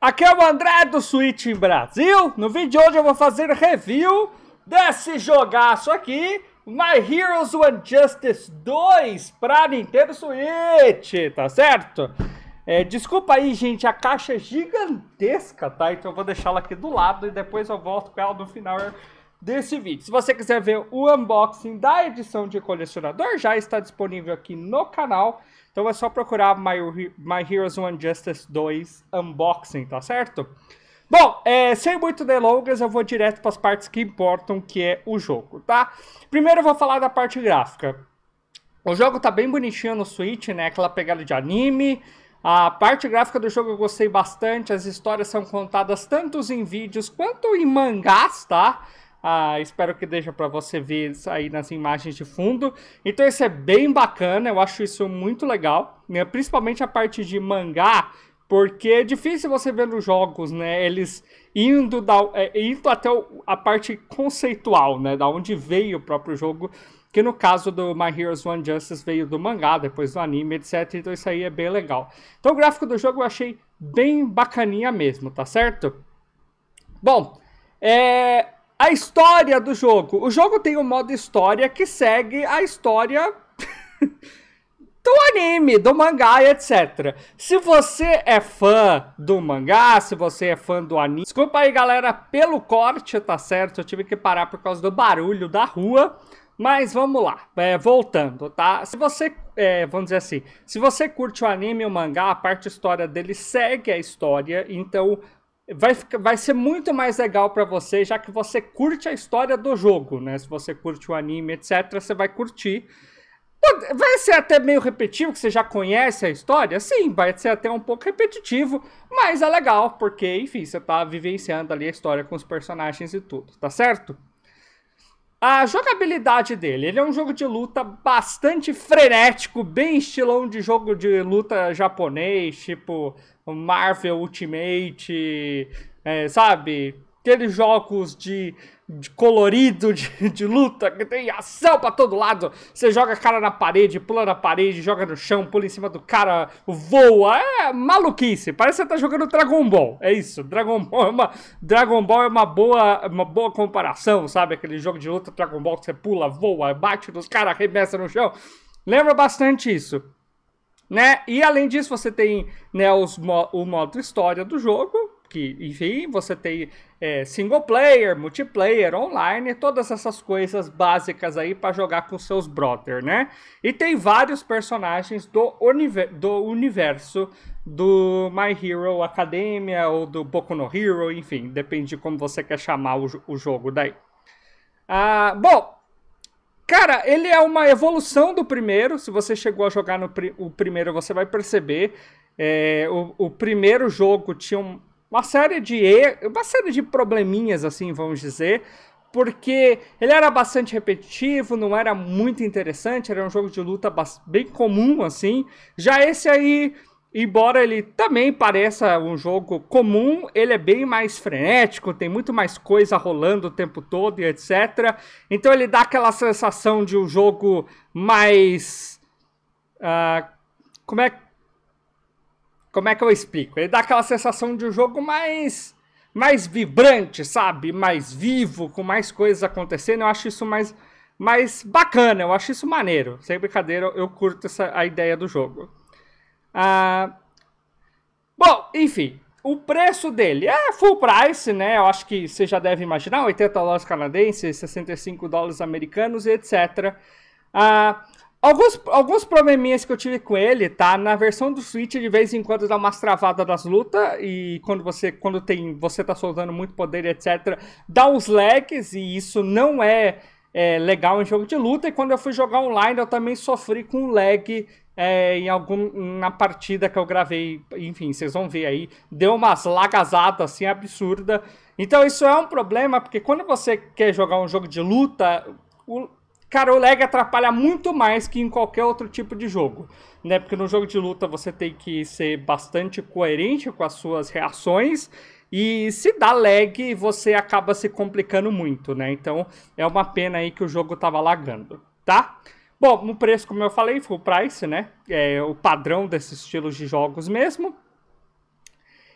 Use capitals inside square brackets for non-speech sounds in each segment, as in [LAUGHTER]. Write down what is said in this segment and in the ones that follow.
Aqui é o André do Switch Brasil. No vídeo de hoje eu vou fazer review desse jogaço aqui, My Heroes One Justice 2 para Nintendo Switch, tá certo? É, desculpa aí, gente, a caixa é gigantesca, tá? Então eu vou deixá-la aqui do lado e depois eu volto com ela no final desse vídeo. Se você quiser ver o unboxing da edição de colecionador, já está disponível aqui no canal. Então é só procurar My, My Heroes One Justice 2 Unboxing, tá certo? Bom, é, sem muito delongas, eu vou direto para as partes que importam, que é o jogo, tá? Primeiro eu vou falar da parte gráfica. O jogo tá bem bonitinho no Switch, né? Aquela pegada de anime. A parte gráfica do jogo eu gostei bastante. As histórias são contadas tanto em vídeos quanto em mangás, tá? Ah, espero que deixa para você ver aí nas imagens de fundo. Então isso é bem bacana, eu acho isso muito legal, né? principalmente a parte de mangá, porque é difícil você ver nos jogos, né? Eles indo da, é, indo até o, a parte conceitual, né? Da onde veio o próprio jogo, que no caso do My Heroes One Justice veio do mangá, depois do anime, etc. Então isso aí é bem legal. Então o gráfico do jogo eu achei bem bacaninha mesmo, tá certo? Bom, é, a história do jogo. O jogo tem um modo história que segue a história [LAUGHS] do anime, do mangá e etc. Se você é fã do mangá, se você é fã do anime. Desculpa aí, galera, pelo corte, tá certo? Eu tive que parar por causa do barulho da rua. Mas vamos lá, é, voltando, tá? Se você, é, vamos dizer assim, se você curte o anime e o mangá, a parte história dele segue a história, então vai, ficar, vai ser muito mais legal para você, já que você curte a história do jogo, né? Se você curte o anime, etc., você vai curtir. Vai ser até meio repetitivo, que você já conhece a história? Sim, vai ser até um pouco repetitivo, mas é legal, porque, enfim, você tá vivenciando ali a história com os personagens e tudo, tá certo? A jogabilidade dele, ele é um jogo de luta bastante frenético, bem estilão de jogo de luta japonês, tipo Marvel Ultimate, é, sabe? aqueles jogos de, de colorido, de, de, luta, que tem ação pra todo lado. Você joga cara na parede, pula na parede, joga no chão, pula em cima do cara, voa. É maluquice. Parece que você tá jogando Dragon Ball. É isso. Dragon Ball é uma, Dragon Ball é uma, boa, uma boa comparação, sabe? Aquele jogo de luta Dragon Ball que você pula, voa, bate nos caras, arremessa no chão. Lembra bastante isso. Né? E além disso, você tem né, os, o modo história do jogo, que, enfim, você tem é, single player, multiplayer, online, todas essas coisas básicas aí para jogar com seus brother, né? E tem vários personagens do, univer do universo do My Hero Academia ou do Boku no Hero, enfim, depende de como você quer chamar o, o jogo daí. Ah, bom, Cara, ele é uma evolução do primeiro. Se você chegou a jogar no pri o primeiro, você vai perceber. É, o, o, primeiro jogo tinha um, uma série de uma série de probleminhas, assim, vamos dizer, porque ele era bastante repetitivo, não era muito interessante, era um jogo de luta bem comum, assim. Já esse aí, embora ele também pareça um jogo comum, ele é bem mais frenético, tem muito mais coisa rolando o tempo todo e etc. Então ele dá aquela sensação de um jogo mais. Uh, como é que como é que eu explico? Ele dá aquela sensação de um jogo mais mais vibrante, sabe? Mais vivo, com mais coisas acontecendo. Eu acho isso mais mais bacana, eu acho isso maneiro. Sem brincadeira, eu curto essa, a ideia do jogo. Ah, bom, enfim, o preço dele é full price, né? Eu acho que você já deve imaginar, 80 dólares canadenses, 65 dólares americanos e etc. Ah, Alguns, alguns probleminhas que eu tive com ele, tá? Na versão do Switch, de vez em quando dá umas travadas das lutas, e quando você quando tem você tá soltando muito poder, etc., dá uns lags, e isso não é, é legal em jogo de luta. E quando eu fui jogar online, eu também sofri com lag é, em algum, na partida que eu gravei. Enfim, vocês vão ver aí. Deu umas lagazadas assim absurda. Então isso é um problema, porque quando você quer jogar um jogo de luta, o, Cara, o lag atrapalha muito mais que em qualquer outro tipo de jogo, né? Porque no jogo de luta você tem que ser bastante coerente com as suas reações e se dá lag, você acaba se complicando muito, né? Então é uma pena aí que o jogo tava lagando, tá? Bom, no preço, como eu falei, full price, né? É o padrão desses estilos de jogos mesmo.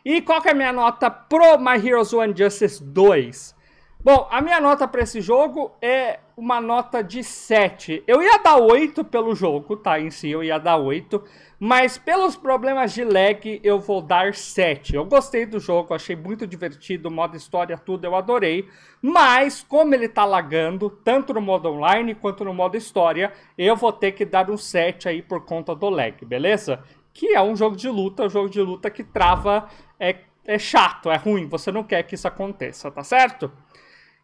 E qual que é a minha nota pro My Heroes One Justice 2? Bom, a minha nota para esse jogo é uma nota de 7. Eu ia dar 8 pelo jogo, tá? Em si eu ia dar 8, mas pelos problemas de lag eu vou dar 7. Eu gostei do jogo, achei muito divertido, modo história, tudo, eu adorei. Mas como ele tá lagando, tanto no modo online quanto no modo história, eu vou ter que dar um 7 aí por conta do lag, beleza? Que é um jogo de luta, um jogo de luta que trava, é, é chato, é ruim, você não quer que isso aconteça, tá certo?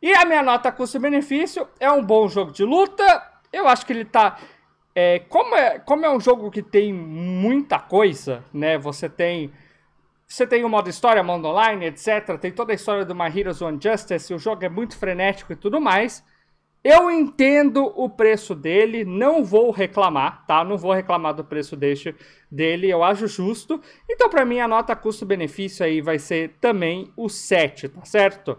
E a minha nota custo-benefício é um bom jogo de luta. Eu acho que ele tá. É, como, é, como é um jogo que tem muita coisa, né? Você tem. Você tem o modo história, modo online, etc. Tem toda a história do My Heroes One Justice. O jogo é muito frenético e tudo mais. Eu entendo o preço dele, não vou reclamar, tá? Não vou reclamar do preço deste, dele, eu acho justo. Então, para mim, a nota custo-benefício aí vai ser também o 7, tá certo?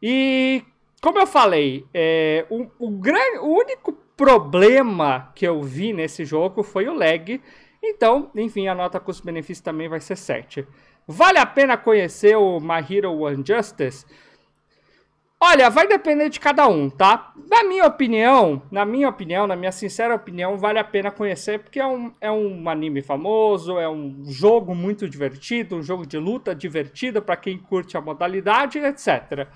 E como eu falei, é, o, o, grande, o único problema que eu vi nesse jogo foi o lag. Então, enfim, a nota custo-benefício também vai ser 7. Vale a pena conhecer o My Hero One Justice? Olha, vai depender de cada um, tá? Na minha opinião, na minha opinião, na minha sincera opinião, vale a pena conhecer porque é um, é um anime famoso, é um jogo muito divertido, um jogo de luta divertido para quem curte a modalidade, etc.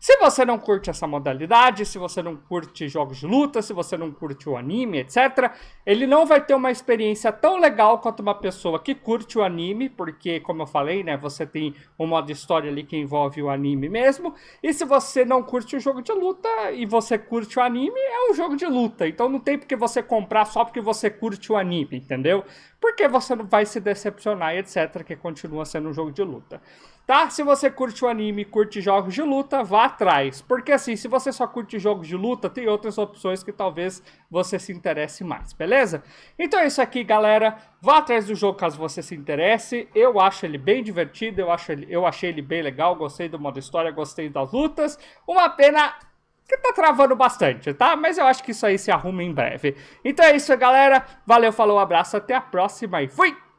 Se você não curte essa modalidade, se você não curte jogos de luta, se você não curte o anime, etc., ele não vai ter uma experiência tão legal quanto uma pessoa que curte o anime, porque, como eu falei, né, você tem um modo história ali que envolve o anime mesmo. E se você não curte o jogo de luta e você curte o anime, é um jogo de luta. Então não tem porque você comprar só porque você curte o anime, entendeu? Porque você não vai se decepcionar, etc., que continua sendo um jogo de luta. Tá? Se você curte o anime, curte jogos de luta, vá atrás. Porque assim, se você só curte jogos de luta, tem outras opções que talvez você se interesse mais, beleza? Então é isso aqui, galera. Vá atrás do jogo caso você se interesse. Eu acho ele bem divertido, eu, acho ele, eu achei ele bem legal, gostei do modo história, gostei das lutas. Uma pena que tá travando bastante, tá? Mas eu acho que isso aí se arruma em breve. Então é isso, galera. Valeu, falou, abraço, até a próxima e fui!